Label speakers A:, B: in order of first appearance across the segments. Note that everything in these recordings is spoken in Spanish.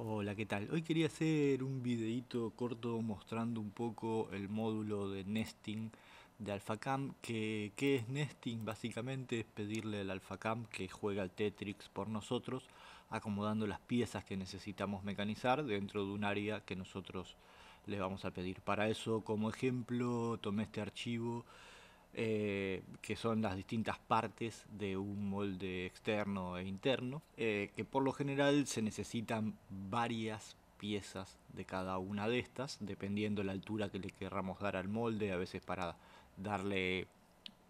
A: Hola, ¿qué tal? Hoy quería hacer un videito corto mostrando un poco el módulo de nesting de AlphaCam. Que, ¿Qué es nesting? Básicamente es pedirle al AlphaCam que juega al Tetrix por nosotros, acomodando las piezas que necesitamos mecanizar dentro de un área que nosotros le vamos a pedir. Para eso, como ejemplo, tomé este archivo eh, que son las distintas partes de un molde externo e interno, eh, que por lo general se necesitan varias piezas de cada una de estas, dependiendo la altura que le querramos dar al molde, a veces para darle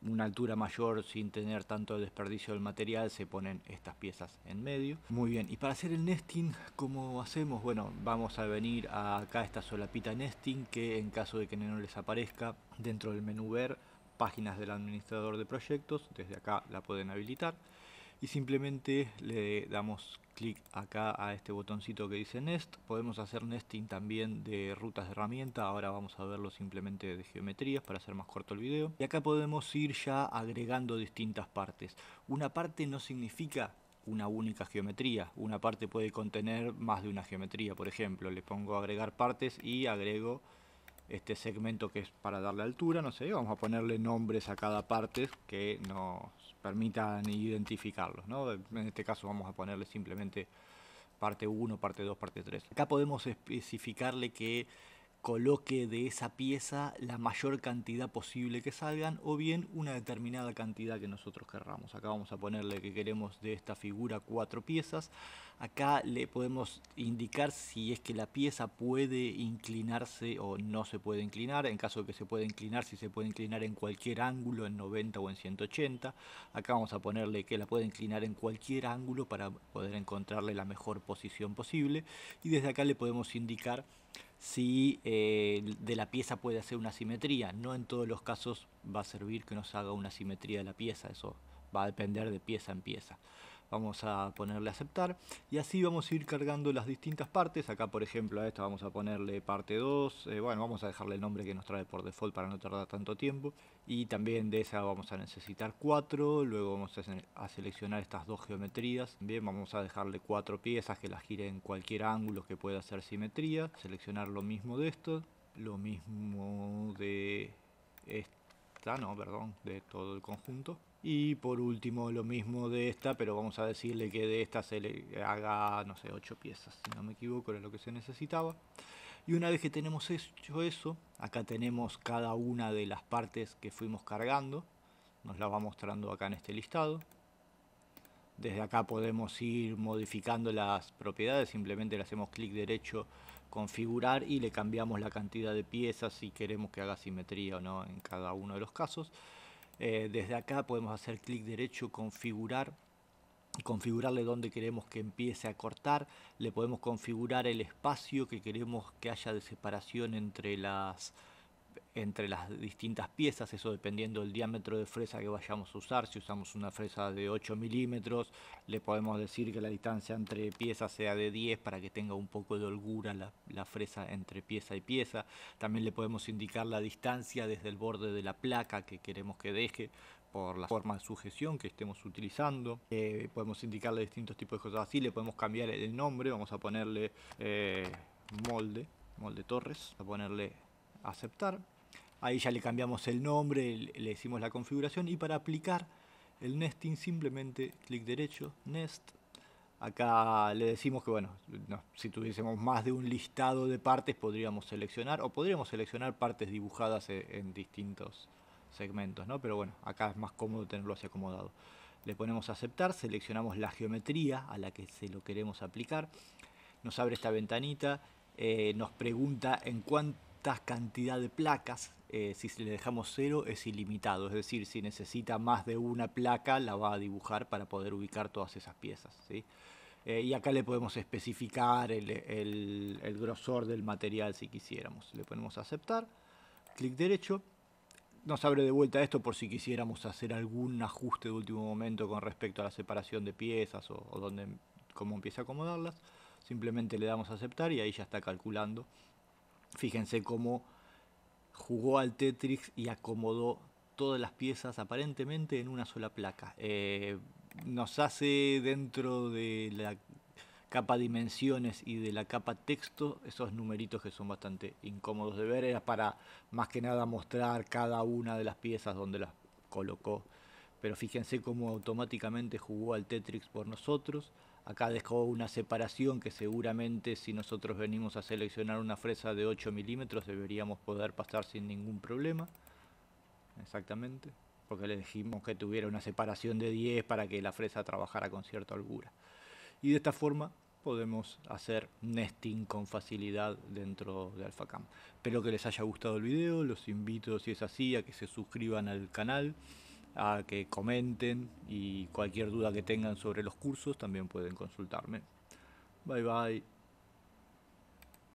A: una altura mayor sin tener tanto desperdicio del material se ponen estas piezas en medio muy bien y para hacer el nesting ¿cómo hacemos? bueno vamos a venir acá a esta solapita nesting que en caso de que no les aparezca dentro del menú ver páginas del administrador de proyectos, desde acá la pueden habilitar y simplemente le damos clic acá a este botoncito que dice Nest. Podemos hacer nesting también de rutas de herramienta, ahora vamos a verlo simplemente de geometrías para hacer más corto el video. Y acá podemos ir ya agregando distintas partes. Una parte no significa una única geometría, una parte puede contener más de una geometría, por ejemplo, le pongo agregar partes y agrego este segmento que es para darle altura, no sé, vamos a ponerle nombres a cada parte que nos permitan identificarlos, ¿no? En este caso vamos a ponerle simplemente parte 1, parte 2, parte 3. Acá podemos especificarle que coloque de esa pieza la mayor cantidad posible que salgan o bien una determinada cantidad que nosotros querramos. Acá vamos a ponerle que queremos de esta figura cuatro piezas. Acá le podemos indicar si es que la pieza puede inclinarse o no se puede inclinar. En caso de que se pueda inclinar, si se puede inclinar en cualquier ángulo, en 90 o en 180. Acá vamos a ponerle que la puede inclinar en cualquier ángulo para poder encontrarle la mejor posición posible. Y desde acá le podemos indicar si eh, de la pieza puede hacer una simetría. No en todos los casos va a servir que nos haga una simetría de la pieza, eso va a depender de pieza en pieza vamos a ponerle aceptar y así vamos a ir cargando las distintas partes, acá por ejemplo a esta vamos a ponerle parte 2, eh, bueno vamos a dejarle el nombre que nos trae por default para no tardar tanto tiempo y también de esa vamos a necesitar 4, luego vamos a, seleccionar estas dos geometrías, bien vamos a dejarle cuatro piezas que las gire en cualquier ángulo que pueda hacer simetría, seleccionar lo mismo de esto, lo mismo de esta, no, perdón, de todo el conjunto y por último, lo mismo de esta, pero vamos a decirle que de esta se le haga, no sé, ocho piezas, si no me equivoco, era lo que se necesitaba. Y una vez que tenemos hecho eso, acá tenemos cada una de las partes que fuimos cargando. Nos la va mostrando acá en este listado. Desde acá podemos ir modificando las propiedades, simplemente le hacemos clic derecho, configurar y le cambiamos la cantidad de piezas si queremos que haga simetría o no en cada uno de los casos. Eh, desde acá podemos hacer clic derecho, configurar configurarle donde queremos que empiece a cortar. Le podemos configurar el espacio que queremos que haya de separación entre las entre las distintas piezas, eso dependiendo del diámetro de fresa que vayamos a usar. Si usamos una fresa de 8 milímetros, le podemos decir que la distancia entre piezas sea de 10 para que tenga un poco de holgura la, fresa entre pieza y pieza. También le podemos indicar la distancia desde el borde de la placa que queremos que deje por la forma de sujeción que estemos utilizando. Eh, podemos indicarle distintos tipos de cosas así, le podemos cambiar el nombre, vamos a ponerle eh, molde, molde torres, a ponerle aceptar. Ahí ya le cambiamos el nombre, le hicimos la configuración y para aplicar el nesting simplemente clic derecho, nest. Acá le decimos que bueno, si tuviésemos más de un listado de partes podríamos seleccionar o podríamos seleccionar partes dibujadas e, en, distintos segmentos, ¿no? Pero bueno, acá es más cómodo tenerlo así acomodado. Le ponemos aceptar, seleccionamos la geometría a la que se lo queremos aplicar. Nos abre esta ventanita, eh, nos pregunta en cuánto la cantidad de placas, eh, si le dejamos cero, es ilimitado. Es decir, si necesita más de una placa, la va a dibujar para poder ubicar todas esas piezas. Eh, y acá le podemos especificar el, grosor del material si quisiéramos. Le ponemos aceptar, clic derecho. Nos abre de vuelta esto por si quisiéramos hacer algún ajuste de último momento con respecto a la separación de piezas o, cómo empieza a acomodarlas. Simplemente le damos a aceptar y ahí ya está calculando Fíjense cómo jugó al Tetris y acomodó todas las piezas aparentemente en una sola placa. Eh, nos hace dentro de la capa dimensiones y de la capa texto esos numeritos que son bastante incómodos de ver. Era para más que nada mostrar cada una de las piezas donde las colocó. Pero fíjense cómo automáticamente jugó al Tetris por nosotros. Acá dejó una separación que seguramente si nosotros venimos a seleccionar una fresa de 8 milímetros deberíamos poder pasar sin ningún problema. Exactamente. Porque le dijimos que tuviera una separación de 10 para que la fresa trabajara con cierta holgura. Y de esta forma podemos hacer nesting con facilidad dentro de AlphaCam. Espero que les haya gustado el video, los invito si es así a que se suscriban al canal a que comenten y cualquier duda que tengan sobre los cursos también pueden consultarme. Bye bye.